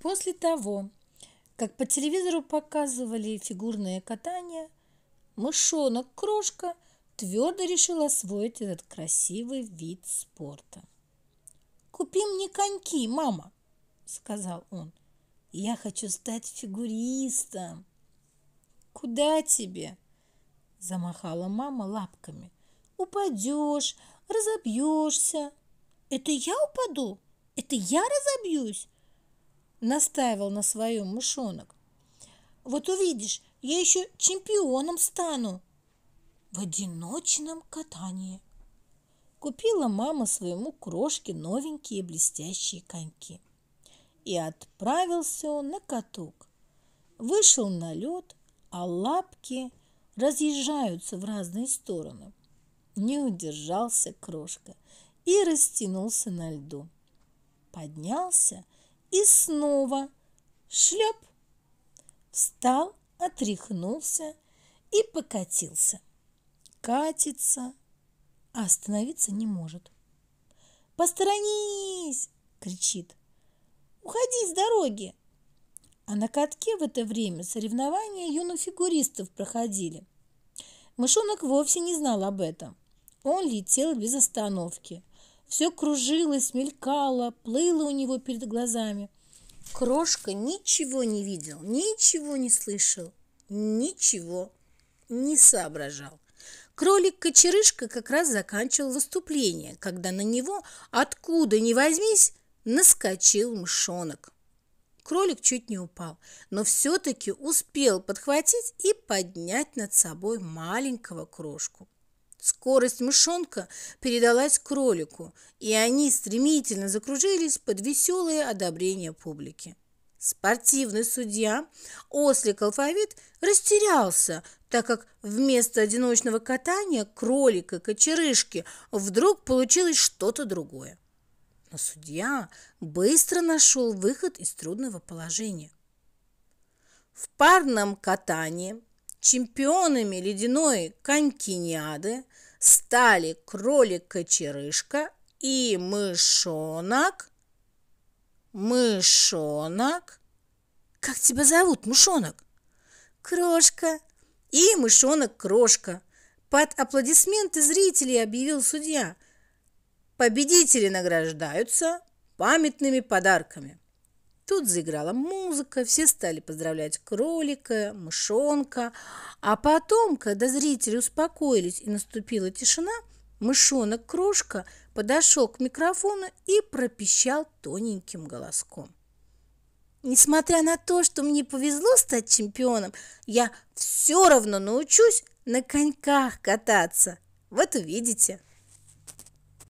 После того, как по телевизору показывали фигурное катание, мышонок Крошка твердо решил освоить этот красивый вид спорта. «Купи мне коньки, мама!» – сказал он. «Я хочу стать фигуристом!» «Куда тебе?» – замахала мама лапками. «Упадешь, разобьешься!» «Это я упаду? Это я разобьюсь?» настаивал на своем мышонок. Вот увидишь, я еще чемпионом стану в одиночном катании. Купила мама своему крошке новенькие блестящие коньки. И отправился он на каток. Вышел на лед, а лапки разъезжаются в разные стороны. Не удержался крошка и растянулся на льду. Поднялся – и снова шлеп. Встал, отряхнулся и покатился. Катится, а остановиться не может. «Посторонись!» – кричит. «Уходи с дороги!» А на катке в это время соревнования юнофигуристов проходили. Мышонок вовсе не знал об этом. Он летел без остановки. Все кружилось, мелькало, плыло у него перед глазами. Крошка ничего не видел, ничего не слышал, ничего не соображал. Кролик-кочерышка как раз заканчивал выступление, когда на него, откуда ни возьмись, наскочил мышонок. Кролик чуть не упал, но все-таки успел подхватить и поднять над собой маленького крошку. Скорость мышонка передалась кролику, и они стремительно закружились под веселое одобрение публики. Спортивный судья, ослик алфавит, растерялся, так как вместо одиночного катания кролика и кочерышки вдруг получилось что-то другое. Но судья быстро нашел выход из трудного положения. В парном катании Чемпионами ледяной конькиниады стали кролик-кочерышка и мышонок. Мышонок. Как тебя зовут, мышонок? Крошка. И мышонок-крошка. Под аплодисменты зрителей объявил судья. Победители награждаются памятными подарками – Тут заиграла музыка, все стали поздравлять кролика, мышонка. А потом, когда зрители успокоились и наступила тишина, мышонок Крошка подошел к микрофону и пропищал тоненьким голоском. Несмотря на то, что мне повезло стать чемпионом, я все равно научусь на коньках кататься. Вот увидите.